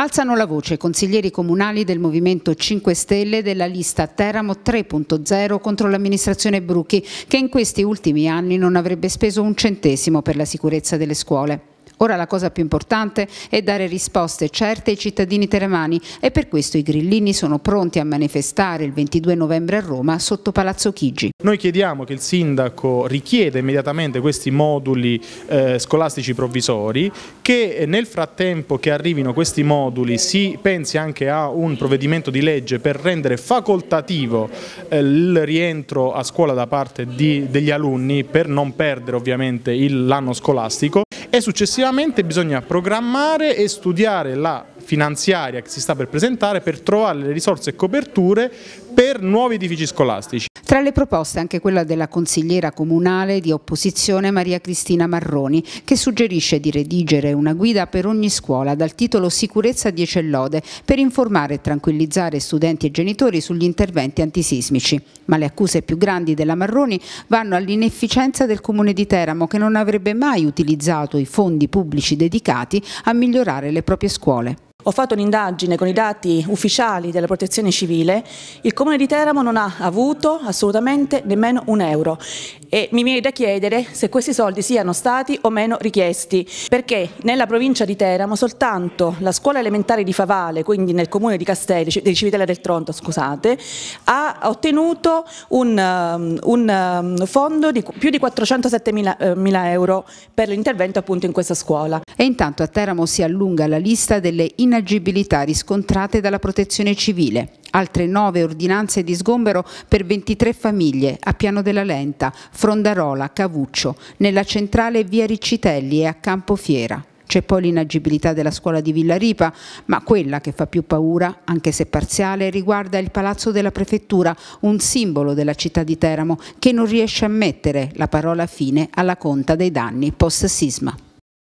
Alzano la voce i consiglieri comunali del Movimento 5 Stelle della lista Teramo 3.0 contro l'amministrazione Brucchi, che in questi ultimi anni non avrebbe speso un centesimo per la sicurezza delle scuole. Ora la cosa più importante è dare risposte certe ai cittadini telemani e per questo i grillini sono pronti a manifestare il 22 novembre a Roma sotto Palazzo Chigi. Noi chiediamo che il sindaco richieda immediatamente questi moduli eh, scolastici provvisori, che nel frattempo che arrivino questi moduli si pensi anche a un provvedimento di legge per rendere facoltativo eh, il rientro a scuola da parte di, degli alunni per non perdere ovviamente l'anno scolastico e successivamente bisogna programmare e studiare la finanziaria che si sta per presentare per trovare le risorse e coperture per nuovi edifici scolastici. Tra le proposte anche quella della consigliera comunale di opposizione Maria Cristina Marroni che suggerisce di redigere una guida per ogni scuola dal titolo Sicurezza 10 lode per informare e tranquillizzare studenti e genitori sugli interventi antisismici. Ma le accuse più grandi della Marroni vanno all'inefficienza del comune di Teramo che non avrebbe mai utilizzato i fondi pubblici dedicati a migliorare le proprie scuole. Ho fatto un'indagine con i dati ufficiali della protezione civile, il Comune di Teramo non ha avuto assolutamente nemmeno un euro e mi viene da chiedere se questi soldi siano stati o meno richiesti, perché nella provincia di Teramo soltanto la scuola elementare di Favale, quindi nel comune di Castelli, di Civitella del Tronto, scusate, ha ottenuto un, um, un um, fondo di più di 407 eh, mila, euro per l'intervento appunto in questa scuola. E intanto a Teramo si allunga la lista delle inadempienze inagibilità riscontrate dalla protezione civile, altre nove ordinanze di sgombero per 23 famiglie a Piano della Lenta, Frondarola, Cavuccio, nella centrale via Riccitelli e a Campofiera. C'è poi l'inagibilità della scuola di Villa Ripa, ma quella che fa più paura, anche se parziale, riguarda il palazzo della prefettura, un simbolo della città di Teramo, che non riesce a mettere la parola fine alla conta dei danni post-sisma.